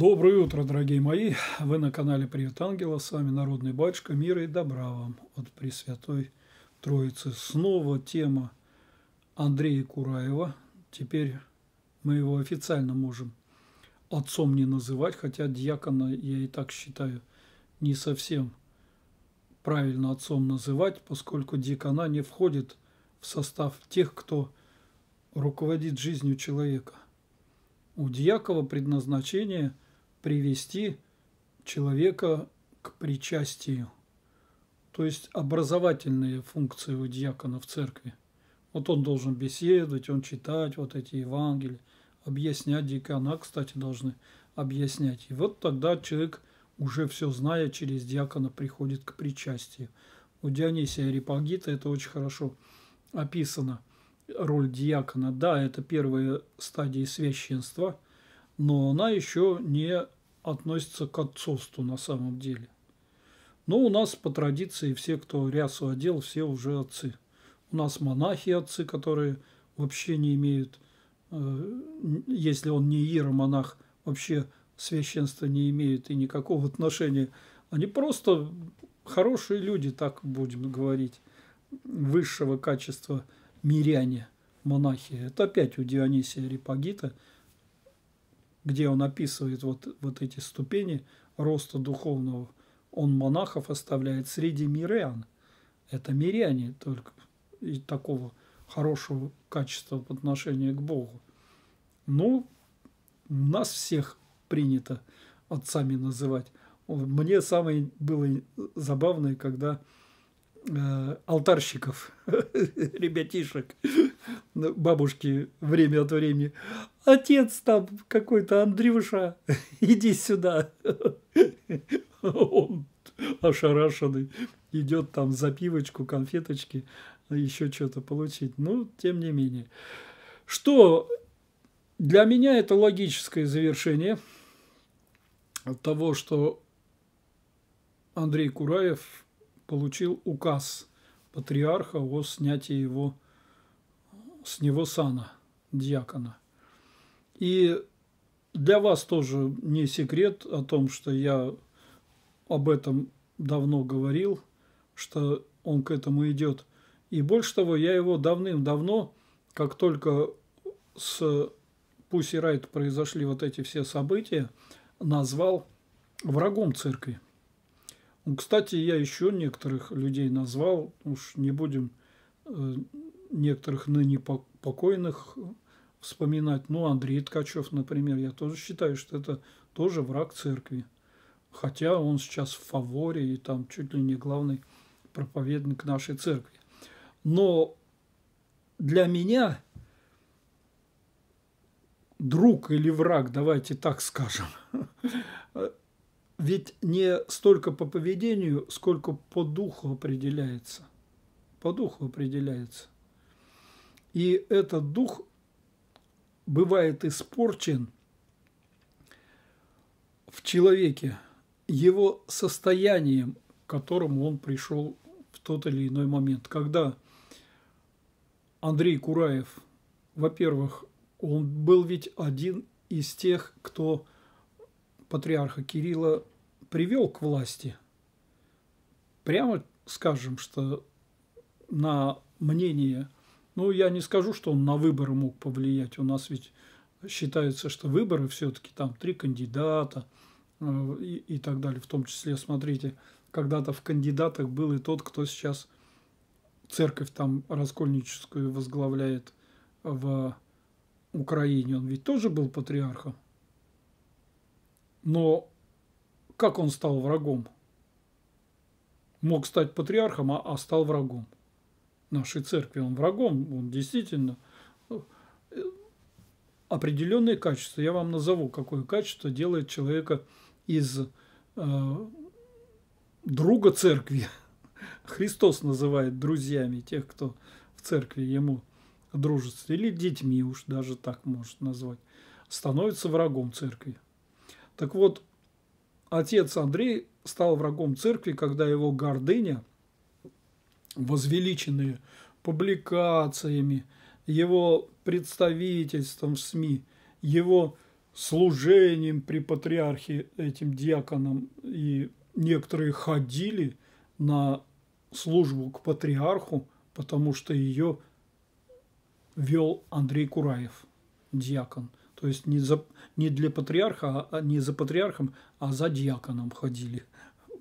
Доброе утро, дорогие мои! Вы на канале Привет Ангела, с вами Народный Батюшка, мира и добра вам от Пресвятой Троицы. Снова тема Андрея Кураева. Теперь мы его официально можем отцом не называть, хотя дьякона, я и так считаю, не совсем правильно отцом называть, поскольку диакона не входит в состав тех, кто руководит жизнью человека. У дьякова предназначение – привести человека к причастию, то есть образовательные функции у диакона в церкви. Вот он должен беседовать, он читать вот эти Евангелия, объяснять диакона, кстати, должны объяснять. И вот тогда человек, уже все зная, через диакона приходит к причастию. У Дионисия Арипагита это очень хорошо описано, роль диакона. Да, это первая стадия священства – но она еще не относится к отцовству на самом деле. Но у нас по традиции все, кто рясу одел, все уже отцы. У нас монахи-отцы, которые вообще не имеют, э, если он не иеромонах, вообще священства не имеют и никакого отношения. Они просто хорошие люди, так будем говорить, высшего качества миряне, монахи. Это опять у Дионисия Репагита – где он описывает вот, вот эти ступени роста духовного, он монахов оставляет среди мирян. Это миряне только и такого хорошего качества в отношении к Богу. Ну, нас всех принято отцами называть. Мне самое было забавное, когда э, алтарщиков, ребятишек, бабушки время от времени отец там какой-то, Андрюша, иди сюда. Он ошарашенный, идет там за пивочку, конфеточки, еще что-то получить. Ну, тем не менее. Что для меня это логическое завершение того, что Андрей Кураев получил указ патриарха о снятии его с него сана, диакона. И для вас тоже не секрет о том, что я об этом давно говорил, что он к этому идет. И больше того, я его давным-давно, как только с Пусси Райт произошли вот эти все события, назвал врагом церкви. Ну, кстати, я еще некоторых людей назвал, уж не будем э, некоторых ныне покойных вспоминать. Ну, Андрей Ткачев, например, я тоже считаю, что это тоже враг церкви. Хотя он сейчас в фаворе и там чуть ли не главный проповедник нашей церкви. Но для меня друг или враг, давайте так скажем, ведь не столько по поведению, сколько по духу определяется. По духу определяется. И этот дух бывает испорчен в человеке его состоянием, к которому он пришел в тот или иной момент. Когда Андрей Кураев, во-первых, он был ведь один из тех, кто патриарха Кирилла привел к власти. Прямо скажем, что на мнение – ну, я не скажу, что он на выборы мог повлиять. У нас ведь считается, что выборы все-таки там три кандидата э, и, и так далее. В том числе, смотрите, когда-то в кандидатах был и тот, кто сейчас церковь там раскольническую возглавляет в Украине. Он ведь тоже был патриархом. Но как он стал врагом? Мог стать патриархом, а, а стал врагом нашей церкви, он врагом, он действительно э, определенные качества. Я вам назову, какое качество делает человека из э, друга церкви. Христос называет друзьями тех, кто в церкви ему дружится, или детьми уж даже так может назвать, становится врагом церкви. Так вот, отец Андрей стал врагом церкви, когда его гордыня – возвеличенные публикациями, его представительством в СМИ, его служением при патриархе этим диаконам. И некоторые ходили на службу к патриарху, потому что ее вел Андрей Кураев, диакон. То есть не, за, не для патриарха, а, а не за патриархом, а за диаконом ходили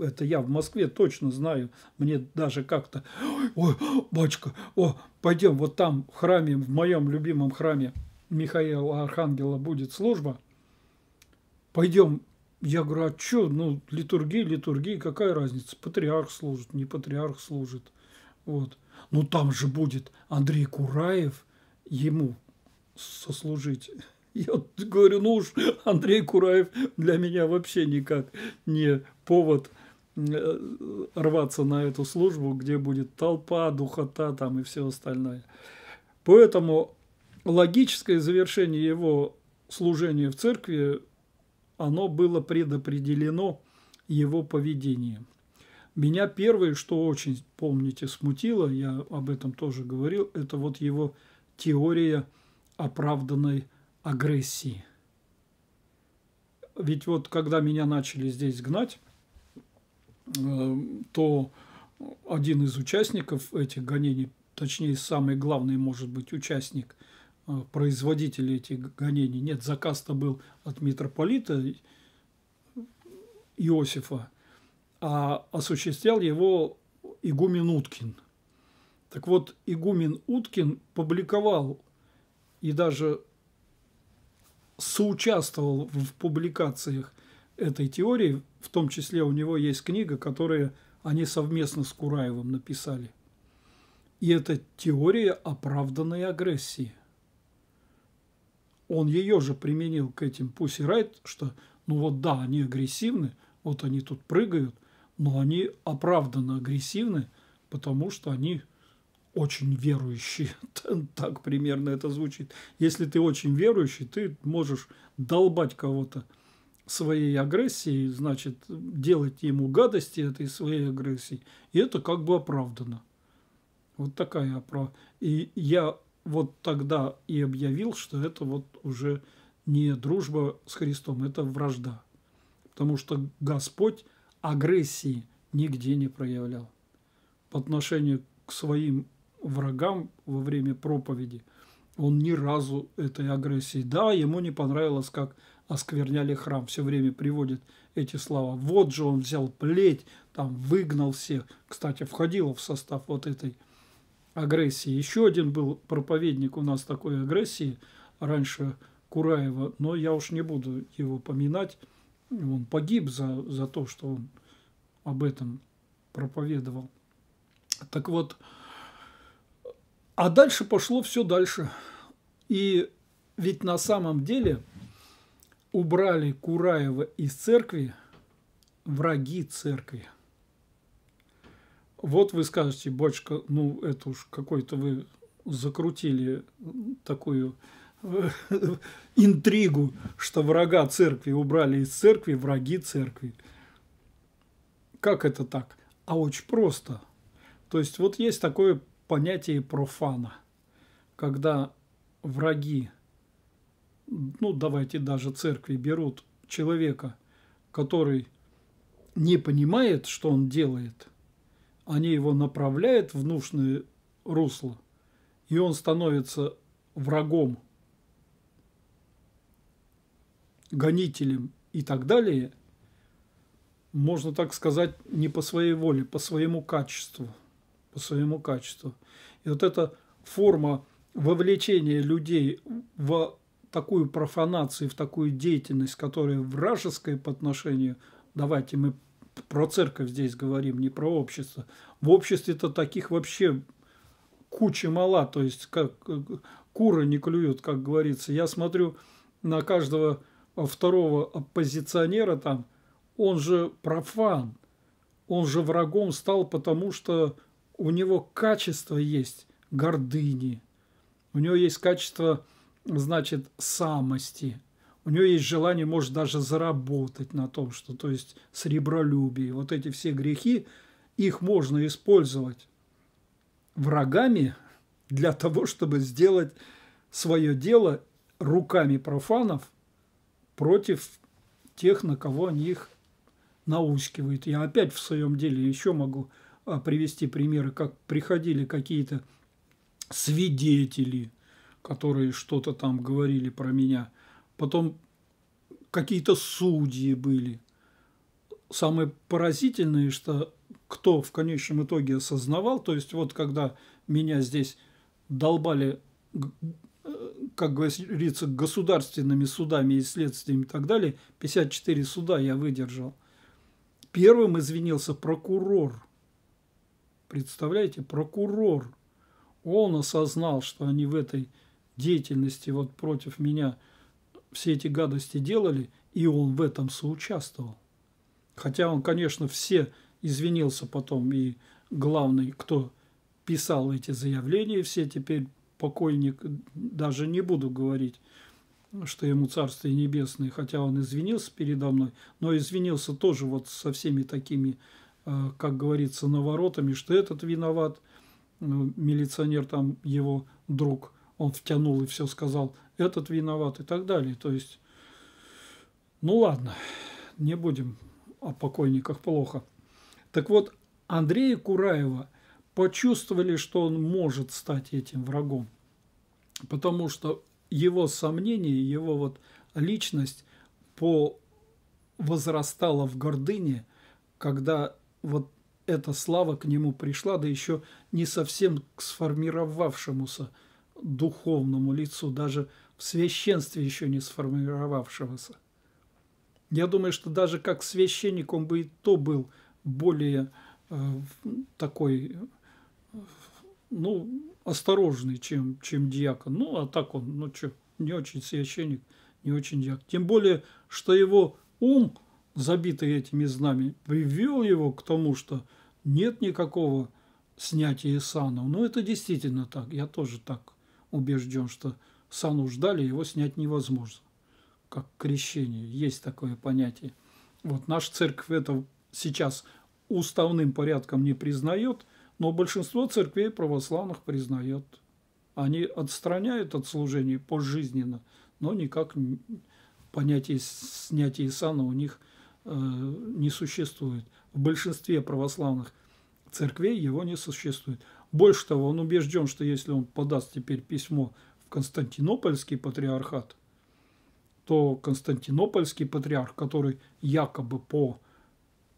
это я в Москве точно знаю, мне даже как-то, ой, бачка, о, пойдем, вот там в храме, в моем любимом храме Михаила Архангела будет служба, пойдем. Я говорю, а что, ну, литургии литургии какая разница, патриарх служит, не патриарх служит, вот. Ну, там же будет Андрей Кураев ему сослужить. Я говорю, ну уж Андрей Кураев для меня вообще никак не повод – Э, рваться на эту службу, где будет толпа, духота там и все остальное. Поэтому логическое завершение его служения в церкви, оно было предопределено его поведением. Меня первое, что очень, помните, смутило, я об этом тоже говорил, это вот его теория оправданной агрессии. Ведь вот когда меня начали здесь гнать, Э, то один из участников этих гонений, точнее самый главный, может быть, участник, э, производитель этих гонений, нет, заказ-то был от митрополита Иосифа, а осуществлял его игумен Уткин. Так вот, игумен Уткин публиковал и даже соучаствовал в публикациях – этой теории. В том числе у него есть книга, которую они совместно с Кураевым написали. И это теория оправданной агрессии. Он ее же применил к этим Пусть и Райт, что ну вот да, они агрессивны, вот они тут прыгают, но они оправданно агрессивны, потому что они очень верующие. Так примерно это звучит. Если ты очень верующий, ты можешь долбать кого-то – своей агрессией, значит, делать ему гадости этой своей агрессией. И это как бы оправдано. Вот такая оправда. И я вот тогда и объявил, что это вот уже не дружба с Христом, это вражда. Потому что Господь агрессии нигде не проявлял. По отношению к своим врагам во время проповеди – он ни разу этой агрессии. Да, ему не понравилось, как оскверняли храм. Все время приводит эти слова. Вот же он взял плеть, там выгнал всех. Кстати, входил в состав вот этой агрессии. Еще один был проповедник у нас такой агрессии, раньше Кураева, но я уж не буду его поминать. Он погиб за, за то, что он об этом проповедовал. Так вот, а дальше пошло все дальше. И ведь на самом деле – убрали Кураева из церкви враги церкви. Вот вы скажете, бочка, ну это уж какой-то вы закрутили такую э, интригу, что врага церкви убрали из церкви, враги церкви. Как это так? А очень просто. То есть вот есть такое понятие профана, когда враги ну давайте даже церкви берут человека, который не понимает, что он делает, они его направляют в нужное русло, и он становится врагом, гонителем и так далее, можно так сказать, не по своей воле, по своему качеству. По своему качеству. И вот эта форма вовлечения людей в такую профанацию, в такую деятельность, которая вражеская по отношению, давайте мы про церковь здесь говорим, не про общество. В обществе-то таких вообще куча мала, то есть как куры не клюют, как говорится. Я смотрю на каждого второго оппозиционера там, он же профан, он же врагом стал, потому что у него качество есть гордыни, у него есть качество значит, самости. У нее есть желание, может, даже заработать на том, что, то есть, сребролюбие Вот эти все грехи, их можно использовать врагами для того, чтобы сделать свое дело руками профанов против тех, на кого они их наускивают. Я опять в своем деле еще могу а, привести примеры, как приходили какие-то свидетели – которые что-то там говорили про меня. Потом какие-то судьи были. Самое поразительное, что кто в конечном итоге осознавал, то есть вот когда меня здесь долбали, э, как говорится, государственными судами и следствиями и так далее, 54 суда я выдержал. Первым извинился прокурор. Представляете, прокурор. Он осознал, что они в этой деятельности вот против меня все эти гадости делали, и он в этом соучаствовал. Хотя он, конечно, все извинился потом, и главный, кто писал эти заявления, все теперь покойник, даже не буду говорить, что ему Царствие Небесное, хотя он извинился передо мной, но извинился тоже вот со всеми такими, э, как говорится, наворотами, что этот виноват, э, милиционер там его друг – он втянул и все сказал, этот виноват и так далее. То есть, ну ладно, не будем о покойниках плохо. Так вот, Андрея Кураева почувствовали, что он может стать этим врагом, потому что его сомнения, его вот личность по возрастала в гордыне, когда вот эта слава к нему пришла, да еще не совсем к сформировавшемуся духовному лицу, даже в священстве еще не сформировавшегося. Я думаю, что даже как священник он бы и то был более э, такой, э, ну, осторожный, чем, чем диакон. Ну, а так он, ну что, не очень священник, не очень диакон. Тем более, что его ум, забитый этими знами привел его к тому, что нет никакого снятия санов. Ну, это действительно так, я тоже так убежден, что сану ждали, его снять невозможно, как крещение. Есть такое понятие. Вот наша церковь это сейчас уставным порядком не признает, но большинство церквей православных признает. Они отстраняют от служения пожизненно, но никак понятие снятия сана у них э, не существует. В большинстве православных церквей его не существует. Больше того, он убежден, что если он подаст теперь письмо в Константинопольский патриархат, то Константинопольский патриарх, который якобы по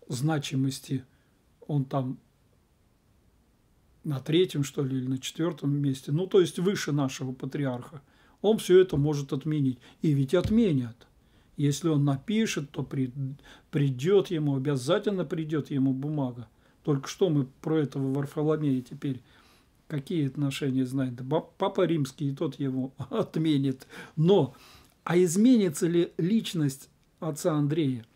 значимости, он там на третьем, что ли, или на четвертом месте, ну, то есть выше нашего патриарха, он все это может отменить. И ведь отменят. Если он напишет, то придет ему, обязательно придет ему бумага – только что мы про этого Варфоломея теперь какие отношения знаем. Да папа римский, и тот его отменит. Но, а изменится ли личность отца Андрея?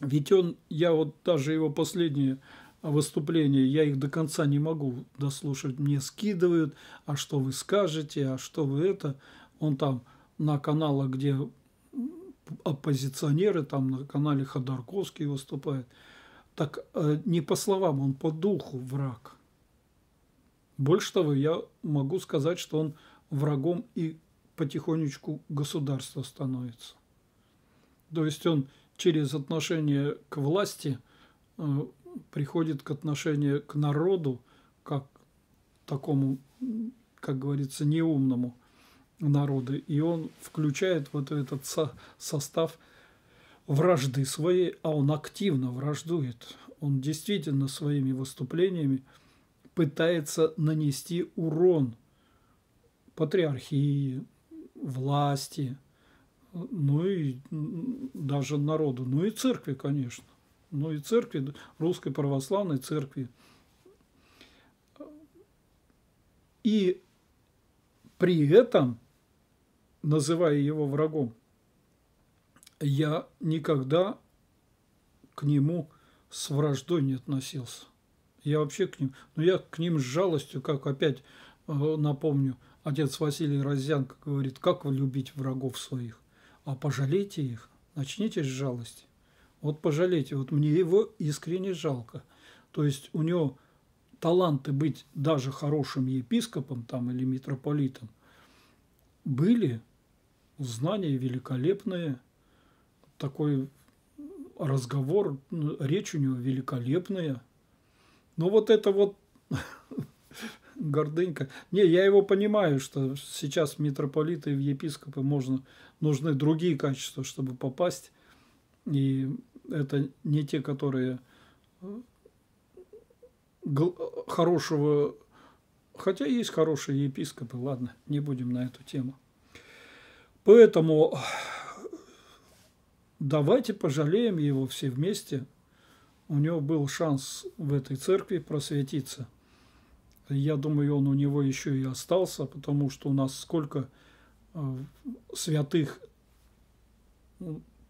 Ведь он, я вот даже его последнее выступление, я их до конца не могу дослушать. Мне скидывают, а что вы скажете, а что вы это. Он там на каналах, где оппозиционеры, там на канале Ходорковский выступает – так э, не по словам, он по духу враг. Больше того, я могу сказать, что он врагом и потихонечку государства становится. То есть он через отношение к власти э, приходит к отношению к народу, как такому, как говорится, неумному народу. И он включает вот этот состав вражды своей, а он активно враждует. Он действительно своими выступлениями пытается нанести урон патриархии, власти, ну и даже народу, ну и церкви, конечно, ну и церкви, русской православной церкви. И при этом, называя его врагом, я никогда к нему с враждой не относился. Я вообще к ним, но ну, я к ним с жалостью, как опять э, напомню, отец Василий Розянко говорит, как любить врагов своих, а пожалейте их, начните с жалости. Вот пожалейте, вот мне его искренне жалко. То есть у него таланты быть даже хорошим епископом там или митрополитом были, знания великолепные, такой разговор, ну, речь у него великолепная. Но вот это вот гордынька. Не, я его понимаю, что сейчас в митрополиты и в епископы можно, нужны другие качества, чтобы попасть. И это не те, которые э, хорошего... Хотя есть хорошие епископы, ладно, не будем на эту тему. Поэтому давайте пожалеем его все вместе. У него был шанс в этой церкви просветиться. Я думаю, он у него еще и остался, потому что у нас сколько э, святых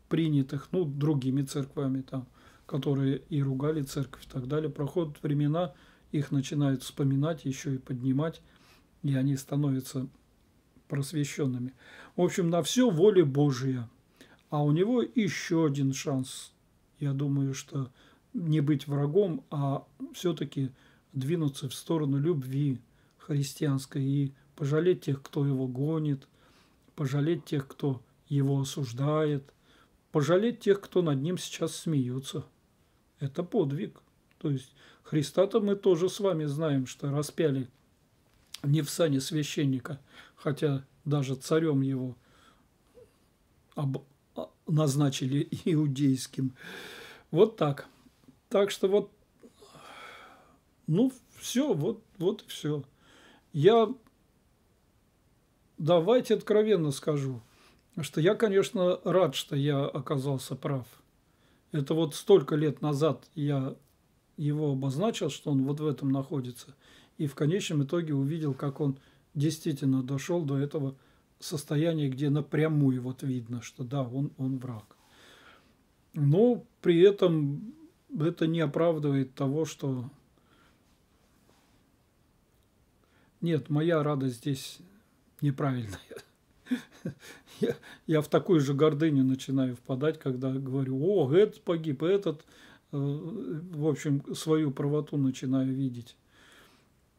принятых, ну, другими церквами там, которые и ругали церковь и так далее. Проходят времена, их начинают вспоминать, еще и поднимать, и они становятся просвещенными. В общем, на все воля Божия – а у него еще один шанс. Я думаю, что не быть врагом, а все-таки двинуться в сторону любви христианской и пожалеть тех, кто его гонит, пожалеть тех, кто его осуждает, пожалеть тех, кто над ним сейчас смеются. Это подвиг. То есть Христа-то мы тоже с вами знаем, что распяли не в сане священника, хотя даже царем его об, назначили иудейским. Вот так. Так что вот, ну, все, вот, вот и все. Я, давайте откровенно скажу, что я, конечно, рад, что я оказался прав. Это вот столько лет назад я его обозначил, что он вот в этом находится. И в конечном итоге увидел, как он действительно дошел до этого состоянии, где напрямую вот видно, что да, он, он враг. Но при этом это не оправдывает того, что... Нет, моя радость здесь неправильная. Я, я в такую же гордыню начинаю впадать, когда говорю, о, этот погиб, этот, э, в общем, свою правоту начинаю видеть.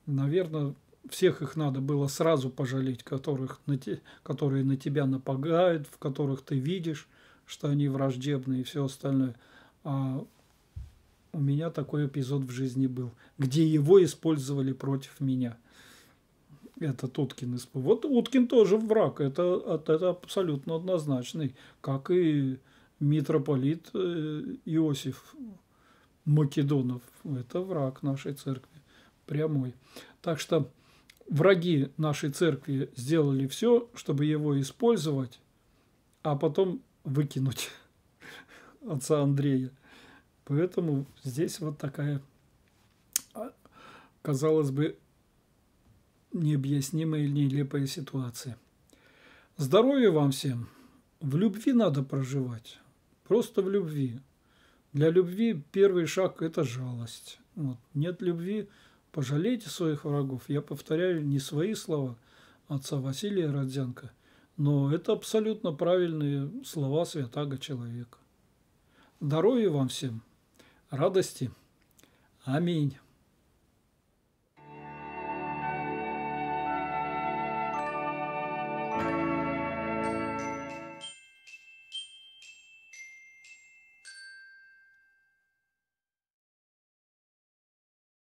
Наверное, всех их надо было сразу пожалеть, которых на те, которые на тебя нападают, в которых ты видишь, что они враждебные и все остальное. А у меня такой эпизод в жизни был, где его использовали против меня. Это Уткин использовал. Вот Уткин тоже враг, это, это абсолютно однозначный, как и митрополит э, Иосиф Македонов. Это враг нашей церкви прямой. Так что враги нашей церкви сделали все, чтобы его использовать, а потом выкинуть отца Андрея. Поэтому здесь вот такая, а, казалось бы, необъяснимая или нелепая ситуация. Здоровья вам всем! В любви надо проживать, просто в любви. Для любви первый шаг – это жалость. Вот. Нет любви – Пожалейте своих врагов. Я повторяю не свои слова отца Василия Родзянко, но это абсолютно правильные слова святаго человека. Здоровья вам всем, радости. Аминь.